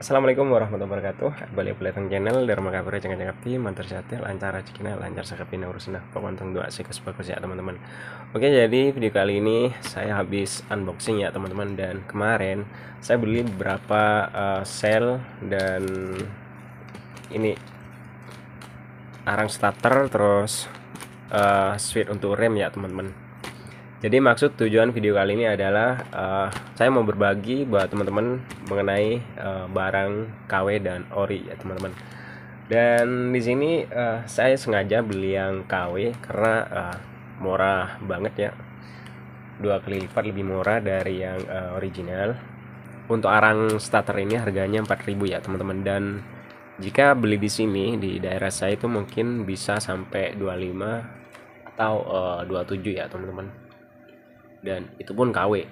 Assalamualaikum warahmatullahi wabarakatuh Balik belakang channel Dharma Kabar Jangan Jangan Tim Mantar sehat Lancar Rezekina Lancar urusan nah, Pokoknya doa sih bagus ya teman-teman Oke jadi video kali ini Saya habis unboxing ya teman-teman Dan kemarin Saya beli beberapa uh, eh, sel Dan Ini Arang starter Terus uh, eh, Switch untuk rem ya teman-teman jadi maksud tujuan video kali ini adalah uh, saya mau berbagi buat teman-teman mengenai uh, barang KW dan ori ya teman-teman. Dan di sini uh, saya sengaja beli yang KW karena uh, murah banget ya. Dua kali lipat lebih murah dari yang uh, original. Untuk arang starter ini harganya 4000 ya teman-teman dan jika beli di sini di daerah saya itu mungkin bisa sampai 25 atau uh, 27 ya teman-teman dan itu pun KW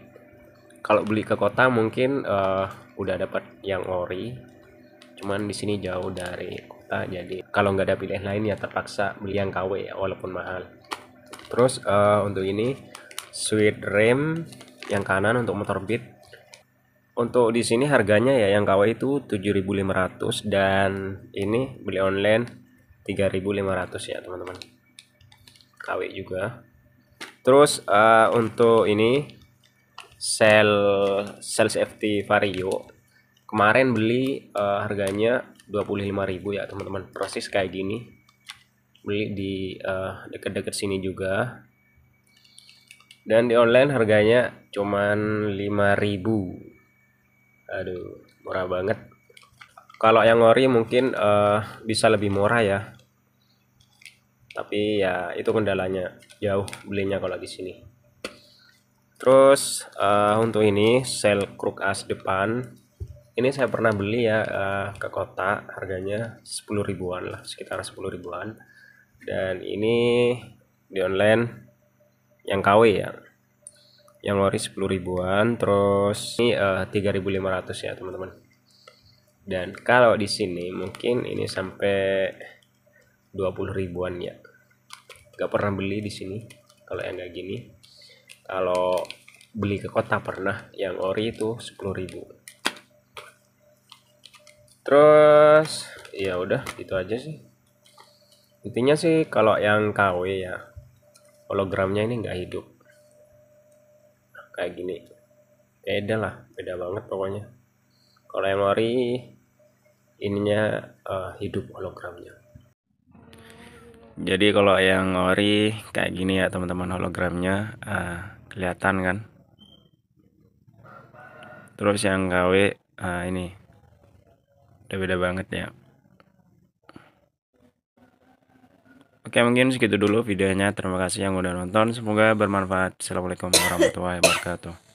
kalau beli ke kota mungkin uh, udah dapat yang ori cuman di sini jauh dari kota jadi kalau nggak ada pilihan lain ya terpaksa beli yang KW ya, walaupun mahal terus uh, untuk ini sweet rim yang kanan untuk motor beat untuk di sini harganya ya yang KW itu 7.500 dan ini beli online 3.500 ya teman-teman KW juga terus uh, untuk ini sel sel safety vario kemarin beli uh, harganya 25.000 ya teman-teman persis kayak gini beli di eh, dekat-dekat uh, sini juga dan di online harganya cuman 5000 aduh murah banget kalau yang ori mungkin uh, bisa lebih murah ya tapi ya itu kendalanya jauh belinya kalau di sini terus uh, untuk ini sel kruk as depan ini saya pernah beli ya uh, ke kota harganya 10 ribuan lah sekitar 10 ribuan dan ini di online yang KW ya yang lori 10 ribuan terus ini uh, eh, 3500 ya teman-teman dan kalau di sini mungkin ini sampai 20 ribuan ya gak pernah beli di sini kalau yang kayak gini kalau beli ke kota pernah yang ori itu 10.000 terus ya udah itu aja sih intinya sih kalau yang KW ya hologramnya ini nggak hidup kayak gini beda lah beda banget pokoknya kalau yang ori ininya uh, hidup hologramnya jadi kalau yang ori kayak gini ya teman-teman hologramnya uh, kelihatan kan terus yang KW uh, eh, ini udah beda banget ya Oke mungkin segitu dulu videonya terima kasih yang udah nonton semoga bermanfaat Assalamualaikum warahmatullahi wabarakatuh